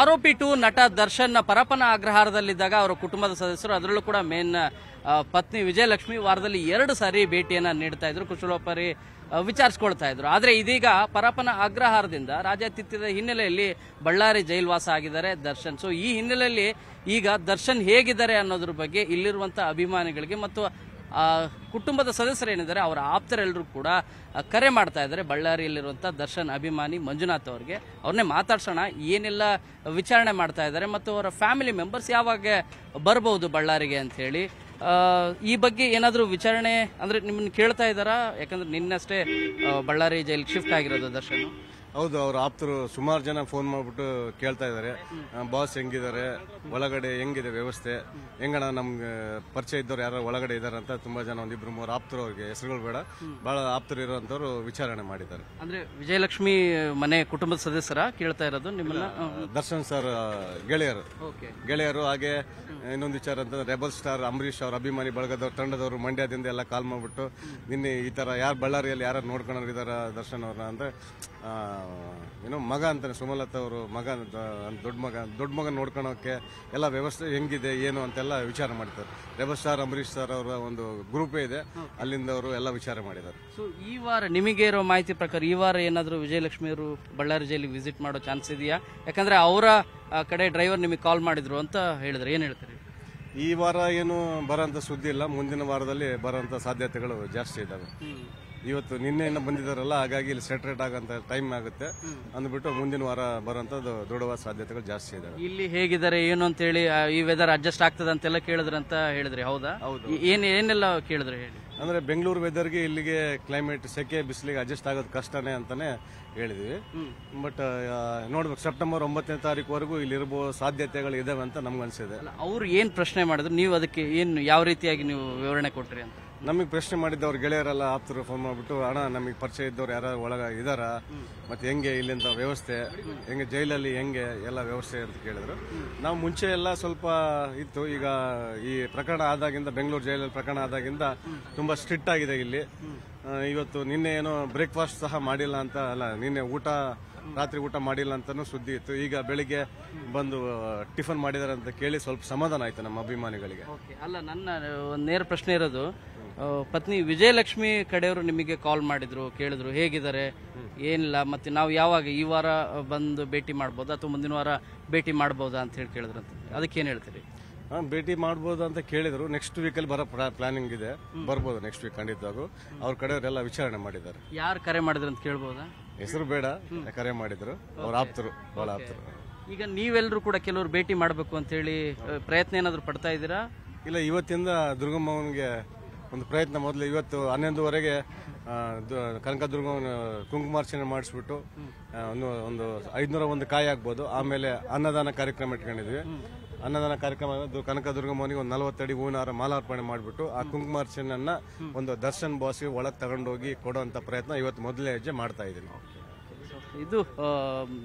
ಆರೋಪಿ ಟು ನಟ ದರ್ಶನ್ ಪರಪನ ಆಗ್ರಹಾರದಲ್ಲಿದ್ದಾಗ ಅವರ ಕುಟುಂಬದ ಸದಸ್ಯರು ಅದರಲ್ಲೂ ಕೂಡ ಮೇನ್ ಪತ್ನಿ ವಿಜಯಲಕ್ಷ್ಮಿ ವಾರದಲ್ಲಿ ಎರಡು ಸಾರಿ ಭೇಟಿಯನ್ನು ನೀಡ್ತಾ ಇದ್ರು ಕುಶಲೋಪರಿ ವಿಚಾರಿಸ್ಕೊಳ್ತಾ ಇದ್ರು ಆದರೆ ಇದೀಗ ಪರಪನ ಅಗ್ರಹಾರದಿಂದ ರಾಜ್ಯಾತಿಥ್ಯದ ಹಿನ್ನೆಲೆಯಲ್ಲಿ ಬಳ್ಳಾರಿ ಜೈಲ್ವಾಸ ಆಗಿದ್ದಾರೆ ದರ್ಶನ್ ಸೊ ಈ ಹಿನ್ನೆಲೆಯಲ್ಲಿ ಈಗ ದರ್ಶನ್ ಹೇಗಿದ್ದಾರೆ ಅನ್ನೋದ್ರ ಬಗ್ಗೆ ಇಲ್ಲಿರುವಂತಹ ಅಭಿಮಾನಿಗಳಿಗೆ ಮತ್ತು ಕುಟುಂಬದ ಸದಸ್ಯರೇನಿದ್ದಾರೆ ಅವರ ಆಪ್ತರೆಲ್ಲರೂ ಕೂಡ ಕರೆ ಮಾಡ್ತಾ ಇದ್ದಾರೆ ಬಳ್ಳಾರಿಯಲ್ಲಿರುವಂಥ ದರ್ಶನ್ ಅಭಿಮಾನಿ ಮಂಜುನಾಥ್ ಅವರಿಗೆ ಅವ್ರನ್ನೇ ಮಾತಾಡ್ಸೋಣ ಏನೆಲ್ಲ ವಿಚಾರಣೆ ಮಾಡ್ತಾ ಇದ್ದಾರೆ ಮತ್ತು ಅವರ ಫ್ಯಾಮಿಲಿ ಮೆಂಬರ್ಸ್ ಯಾವಾಗ ಬರಬಹುದು ಬಳ್ಳಾರಿಗೆ ಅಂತ ಹೇಳಿ ಈ ಬಗ್ಗೆ ಏನಾದರೂ ವಿಚಾರಣೆ ಅಂದರೆ ನಿಮ್ಮನ್ನು ಕೇಳ್ತಾ ಇದ್ದಾರಾ ಯಾಕಂದ್ರೆ ನಿನ್ನಷ್ಟೇ ಬಳ್ಳಾರಿ ಜೈಲಿಗೆ ಶಿಫ್ಟ್ ಆಗಿರೋದು ದರ್ಶನ್ ಹೌದು ಅವ್ರು ಆಪ್ತರು ಸುಮಾರು ಜನ ಫೋನ್ ಮಾಡ್ಬಿಟ್ಟು ಕೇಳ್ತಾ ಇದ್ದಾರೆ ಬಾಸ್ ಹೆಂಗಿದ್ದಾರೆ ಒಳಗಡೆ ಹೆಂಗಿದೆ ವ್ಯವಸ್ಥೆ ಹೆಂಗಣ ನಮ್ಗೆ ಪರಿಚಯ ಇದ್ದವ್ರು ಯಾರು ಒಳಗಡೆ ಇದ್ದಾರೆ ಅಂತ ತುಂಬಾ ಜನ ಒಂದಿಬ್ರು ಮೂರು ಆಪ್ತರು ಅವ್ರಿಗೆ ಹೆಸರುಗಳು ಬೇಡ ಬಹಳ ಆಪ್ತರು ಇರೋಂಥವ್ರು ವಿಚಾರಣೆ ಮಾಡಿದ್ದಾರೆ ಅಂದ್ರೆ ವಿಜಯಲಕ್ಷ್ಮಿ ಮನೆ ಕುಟುಂಬದ ಸದಸ್ಯರ ಕೇಳ್ತಾ ಇರೋದು ನಿಮ್ಮನ್ನ ದರ್ಶನ್ ಸರ್ ಗೆಳೆಯರು ಗೆಳೆಯರು ಹಾಗೆ ಇನ್ನೊಂದು ವಿಚಾರ ಅಂತ ರೆಬಲ್ ಸ್ಟಾರ್ ಅಂಬರೀಶ್ ಅವ್ರ ಅಭಿಮಾನಿ ಬಳಗದವ್ರ ತಂಡದವರು ಮಂಡ್ಯದಿಂದ ಎಲ್ಲ ಕಾಲ್ ಮಾಡ್ಬಿಟ್ಟು ನಿನ್ನೆ ಈ ತರ ಯಾರು ಬಳ್ಳಾರಿಯಲ್ಲಿ ಯಾರು ನೋಡ್ಕೊಂಡ್ರು ಇದಾರ ದರ್ಶನ್ ಅವ್ರನ್ನ ಅಂದ್ರೆ ಏನೋ ಮಗ ಅಂತಾನೆ ಸುಮಲತಾ ಅವರು ಮಗ ದೊಡ್ಡ ಮಗ ದೊಡ್ಡ ಮಗ ನೋಡ್ಕೊಳೋಕ್ಕೆ ಎಲ್ಲ ವ್ಯವಸ್ಥೆ ಹೆಂಗಿದೆ ಏನು ಅಂತೆಲ್ಲ ವಿಚಾರ ಮಾಡ್ತಾರೆ ರೆಬಲ್ ಸ್ಟಾರ್ ಅಂಬರೀಶ್ ಸರ್ ಅವರ ಒಂದು ಗ್ರೂಪೇ ಇದೆ ಅಲ್ಲಿಂದ ಅವರು ಎಲ್ಲ ವಿಚಾರ ಮಾಡಿದ್ದಾರೆ ಸೊ ಈ ವಾರ ನಿಮಗೆ ಇರೋ ಮಾಹಿತಿ ಪ್ರಕಾರ ಈ ವಾರ ಏನಾದರೂ ವಿಜಯಲಕ್ಷ್ಮಿ ಅವರು ಬಳ್ಳಾರಿ ಜೈಲಿಗೆ ವಿಸಿಟ್ ಮಾಡೋ ಚಾನ್ಸ್ ಇದೆಯಾ ಯಾಕಂದರೆ ಅವರ ಕಡೆ ಡ್ರೈವರ್ ನಿಮಗೆ ಕಾಲ್ ಮಾಡಿದ್ರು ಅಂತ ಹೇಳಿದ್ರೆ ಏನು ಹೇಳ್ತಾರೆ ಈ ವಾರ ಏನು ಬರೋಂಥ ಸುದ್ದಿ ಇಲ್ಲ ಮುಂದಿನ ವಾರದಲ್ಲಿ ಬರೋಂಥ ಸಾಧ್ಯತೆಗಳು ಜಾಸ್ತಿ ಇದ್ದಾವೆ ಇವತ್ತು ನಿನ್ನೆ ನಿನ್ನೆಯಿಂದ ಬಂದಿದ್ದಾರಲ್ಲ ಹಾಗಾಗಿ ಇಲ್ಲಿ ಸೆಟ್ರೇಟ್ ಆಗಂತ ಟೈಮ್ ಆಗುತ್ತೆ ಅಂದ್ಬಿಟ್ಟು ಮುಂದಿನ ವಾರ ಬರೋಂಥದ್ದು ದೃಢವಾದ ಸಾಧ್ಯತೆಗಳು ಜಾಸ್ತಿ ಇದೆ ಇಲ್ಲಿ ಹೇಗಿದ್ದಾರೆ ಏನು ಅಂತ ಹೇಳಿ ಈ ವೆದರ್ ಅಡ್ಜಸ್ಟ್ ಆಗ್ತದೆ ಅಂತೆಲ್ಲ ಕೇಳಿದ್ರಂತ ಹೇಳಿದ್ರಿ ಹೌದಾ ಹೌದು ಏನ್ ಏನೆಲ್ಲ ಕೇಳಿದ್ರೆ ಹೇಳಿ ಅಂದ್ರೆ ಬೆಂಗಳೂರು ವೆದರ್ಗೆ ಇಲ್ಲಿಗೆ ಕ್ಲೈಮೇಟ್ ಸೆಕೆ ಬಿಸಿಲಿಗೆ ಅಡ್ಜಸ್ಟ್ ಆಗೋದು ಕಷ್ಟನೇ ಅಂತಾನೆ ಹೇಳಿದ್ವಿ ಬಟ್ ನೋಡ್ಬೇಕು ಸೆಪ್ಟೆಂಬರ್ ಒಂಬತ್ತನೇ ತಾರೀಕುವರೆಗೂ ಇಲ್ಲಿರ್ಬೋ ಸಾಧ್ಯತೆಗಳು ಇದಾವೆ ಅಂತ ನಮ್ಗೆ ಅನ್ಸಿದೆ ಅವ್ರು ಏನ್ ಪ್ರಶ್ನೆ ಮಾಡಿದ್ರು ನೀವು ಅದಕ್ಕೆ ಏನು ಯಾವ ರೀತಿಯಾಗಿ ನೀವು ವಿವರಣೆ ಕೊಟ್ರಿ ಅಂತ ನಮಗೆ ಪ್ರಶ್ನೆ ಮಾಡಿದ್ದವ್ರು ಗೆಳೆಯರೆಲ್ಲ ಆಪ್ತರು ಫೋನ್ ಮಾಡಿಬಿಟ್ಟು ಅಣ್ಣ ನಮಗೆ ಪರಿಚಯ ಇದ್ದವ್ರು ಯಾರು ಒಳಗ ಇದಾರ ಮತ್ತೆ ಹೆಂಗೆ ಇಲ್ಲಿಂದ ವ್ಯವಸ್ಥೆ ಹೆಂಗೆ ಜೈಲಲ್ಲಿ ಹೆಂಗೆ ಎಲ್ಲ ವ್ಯವಸ್ಥೆ ಅಂತ ಕೇಳಿದ್ರು ನಾವು ಮುಂಚೆ ಎಲ್ಲ ಸ್ವಲ್ಪ ಇತ್ತು ಈಗ ಈ ಪ್ರಕರಣ ಆದಾಗಿಂದ ಬೆಂಗಳೂರು ಜೈಲಲ್ಲಿ ಪ್ರಕರಣ ಆದಾಗಿಂದ ತುಂಬಾ ಸ್ಟ್ರಿಕ್ಟ್ ಆಗಿದೆ ಇಲ್ಲಿ ಇವತ್ತು ನಿನ್ನೆ ಏನೋ ಬ್ರೇಕ್ಫಾಸ್ಟ್ ಸಹ ಮಾಡಿಲ್ಲ ಅಂತ ಅಲ್ಲ ನಿನ್ನೆ ಊಟ ರಾತ್ರಿ ಊಟ ಮಾಡಿಲ್ಲ ಅಂತಾನು ಸುದ್ದಿ ಇತ್ತು ಈಗ ಬೆಳಿಗ್ಗೆ ಬಂದು ಟಿಫನ್ ಮಾಡಿದಾರೆ ಅಂತ ಕೇಳಿ ಸ್ವಲ್ಪ ಸಮಾಧಾನ ಆಯ್ತು ನಮ್ಮ ಅಭಿಮಾನಿಗಳಿಗೆ ಅಲ್ಲ ನನ್ನ ನೇರ ಪ್ರಶ್ನೆ ಇರೋದು ಪತ್ನಿ ವಿಜಯಲಕ್ಷ್ಮಿ ಕಡೆಯವರು ನಿಮಗೆ ಕಾಲ್ ಮಾಡಿದ್ರು ಕೇಳಿದ್ರು ಹೇಗಿದ್ದಾರೆ ಏನಿಲ್ಲ ಮತ್ತೆ ನಾವು ಯಾವಾಗ ಈ ವಾರ ಬಂದು ಭೇಟಿ ಮಾಡ್ಬೋದಾ ಅಥವಾ ಮುಂದಿನ ವಾರ ಭೇಟಿ ಮಾಡ್ಬೋದಾ ಅಂತ ಹೇಳಿ ಅಂತ ಅದಕ್ಕೆ ಏನು ಹೇಳ್ತೀರಿ ಹಾಂ ಭೇಟಿ ಮಾಡ್ಬೋದು ಅಂತ ಕೇಳಿದ್ರು ನೆಕ್ಸ್ಟ್ ವೀಕಲ್ಲಿ ಬರೋ ಪ್ಲಾನಿಂಗ್ ಇದೆ ಬರ್ಬೋದು ನೆಕ್ಸ್ಟ್ ವೀಕ್ ಖಂಡಿತವಾಗೂ ಅವ್ರ ಕಡೆಯವರೆಲ್ಲ ವಿಚಾರಣೆ ಮಾಡಿದ್ದಾರೆ ಯಾರು ಕರೆ ಮಾಡಿದ್ರು ಅಂತ ಕೇಳ್ಬೋದಾ ಹೆಸರು ಬೇಡ ಕರೆ ಮಾಡಿದ್ರು ಅವ್ರ ಆಪ್ತರು ಅವಳ ಆಪ್ತರು ಈಗ ನೀವೆಲ್ಲರೂ ಕೂಡ ಕೆಲವರು ಭೇಟಿ ಮಾಡಬೇಕು ಅಂತ ಹೇಳಿ ಪ್ರಯತ್ನ ಏನಾದರೂ ಪಡ್ತಾ ಇದ್ದೀರಾ ಇಲ್ಲ ಇವತ್ತಿಂದ ದುರ್ಗಮ್ಮವನಿಗೆ ಒಂದು ಪ್ರಯತ್ನ ಮೊದಲು ಇವತ್ತು ಹನ್ನೊಂದುವರೆಗೆ ಕನಕದುರ್ಗ ಕುಂಕುಮಾರ್ಚನೆ ಮಾಡಿಸ್ಬಿಟ್ಟು ಒಂದು ಒಂದು ಐದುನೂರ ಒಂದು ಕಾಯಿ ಆಗ್ಬೋದು ಆಮೇಲೆ ಅನ್ನದಾನ ಕಾರ್ಯಕ್ರಮ ಇಟ್ಕೊಂಡಿದ್ವಿ ಅನ್ನದಾನ ಕಾರ್ಯಕ್ರಮ ಕನಕದುರ್ಗಮ್ಮನಿಗೆ ಒಂದು ನಲವತ್ತಡಿ ಹೂವಿನ ಮಾಲಾರ್ಪಣೆ ಮಾಡಿಬಿಟ್ಟು ಆ ಕುಂಕುಮಾರ್ಚನನ್ನು ಒಂದು ದರ್ಶನ್ ಬಾಸ್ಗೆ ಒಳಗೆ ತಗೊಂಡೋಗಿ ಕೊಡುವಂಥ ಪ್ರಯತ್ನ ಇವತ್ತು ಮೊದಲೇ ಹೆಜ್ಜೆ ಮಾಡ್ತಾ ಇದ್ದೀನಿ ಇದು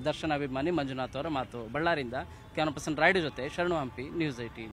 ದರ್ಶನ ಅಭಿಮಾನಿ ಮಂಜುನಾಥ್ ಅವರ ಮಾತು ಬಳ್ಳಾರಿಯಿಂದ ಕ್ಯಾನ್ ಪರ್ಸನ್ ರಾಯ್ಡು ಜೊತೆ ಶರಣು ಹಂಪಿ ನ್ಯೂಸ್ ಐಟಿ